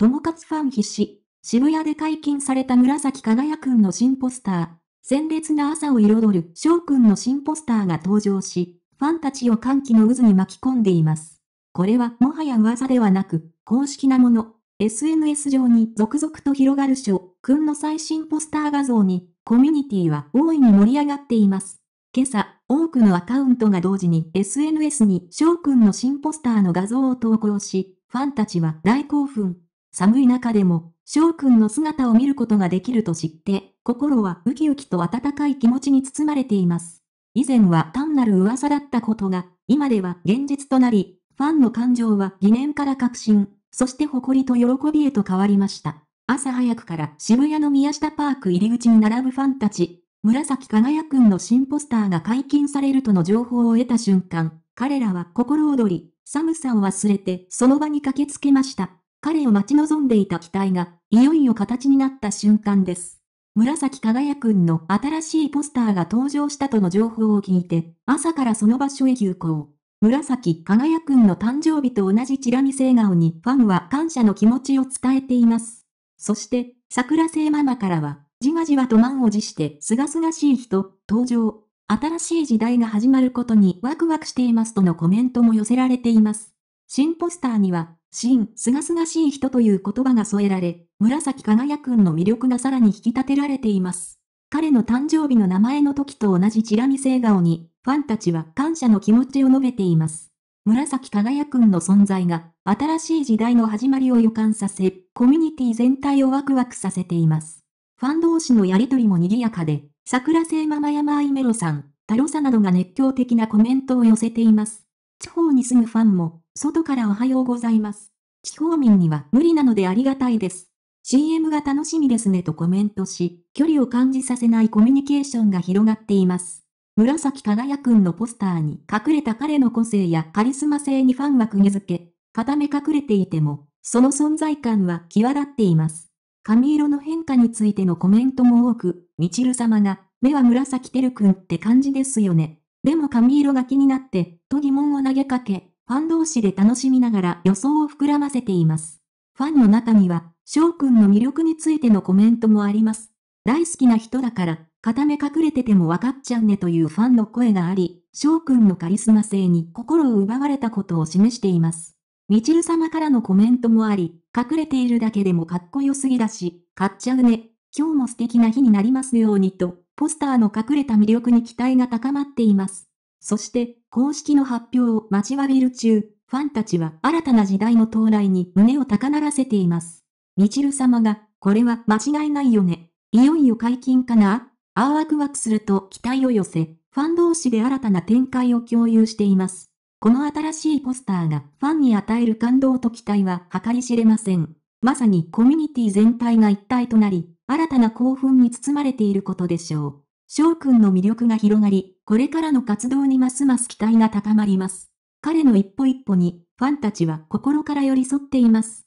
友活ファン必至。渋谷で解禁された紫輝くんの新ポスター。鮮烈な朝を彩る翔くんの新ポスターが登場し、ファンたちを歓喜の渦に巻き込んでいます。これはもはや噂ではなく、公式なもの。SNS 上に続々と広がる翔くんの最新ポスター画像に、コミュニティは大いに盛り上がっています。今朝、多くのアカウントが同時に SNS に翔くんの新ポスターの画像を投稿し、ファンたちは大興奮。寒い中でも、翔くんの姿を見ることができると知って、心はウキウキと温かい気持ちに包まれています。以前は単なる噂だったことが、今では現実となり、ファンの感情は疑念から確信、そして誇りと喜びへと変わりました。朝早くから渋谷の宮下パーク入り口に並ぶファンたち、紫輝くんの新ポスターが解禁されるとの情報を得た瞬間、彼らは心躍り、寒さを忘れてその場に駆けつけました。彼を待ち望んでいた期待が、いよいよ形になった瞬間です。紫輝くんの新しいポスターが登場したとの情報を聞いて、朝からその場所へ急行。紫輝くんの誕生日と同じチラ見せ笑顔にファンは感謝の気持ちを伝えています。そして、桜生ママからは、じわじわと満を持して、すがすがしい人、登場。新しい時代が始まることにワクワクしていますとのコメントも寄せられています。新ポスターには、シ清ン、すがすがしい人という言葉が添えられ、紫輝くんの魅力がさらに引き立てられています。彼の誕生日の名前の時と同じチラ見せ笑顔に、ファンたちは感謝の気持ちを述べています。紫輝くんの存在が、新しい時代の始まりを予感させ、コミュニティ全体をワクワクさせています。ファン同士のやりとりも賑やかで、桜製ママ山イメロさん、タロサなどが熱狂的なコメントを寄せています。地方に住むファンも、外からおはようございます。地方民には無理なのでありがたいです。CM が楽しみですねとコメントし、距離を感じさせないコミュニケーションが広がっています。紫輝くんのポスターに隠れた彼の個性やカリスマ性にファンは釘付け、片目隠れていても、その存在感は際立っています。髪色の変化についてのコメントも多く、みちる様が、目は紫てるくんって感じですよね。でも髪色が気になって、と疑問を投げかけ、ファン同士で楽しみながら予想を膨らませています。ファンの中には、翔くんの魅力についてのコメントもあります。大好きな人だから、片目隠れてても分かっちゃうねというファンの声があり、翔くんのカリスマ性に心を奪われたことを示しています。みちる様からのコメントもあり、隠れているだけでもかっこよすぎだし、買っちゃうね。今日も素敵な日になりますようにと、ポスターの隠れた魅力に期待が高まっています。そして、公式の発表を待ちわびる中、ファンたちは新たな時代の到来に胸を高鳴らせています。みちる様が、これは間違いないよね。いよいよ解禁かなああワクワクすると期待を寄せ、ファン同士で新たな展開を共有しています。この新しいポスターがファンに与える感動と期待は計り知れません。まさにコミュニティ全体が一体となり、新たな興奮に包まれていることでしょう。翔くんの魅力が広がり、これからの活動にますます期待が高まります。彼の一歩一歩に、ファンたちは心から寄り添っています。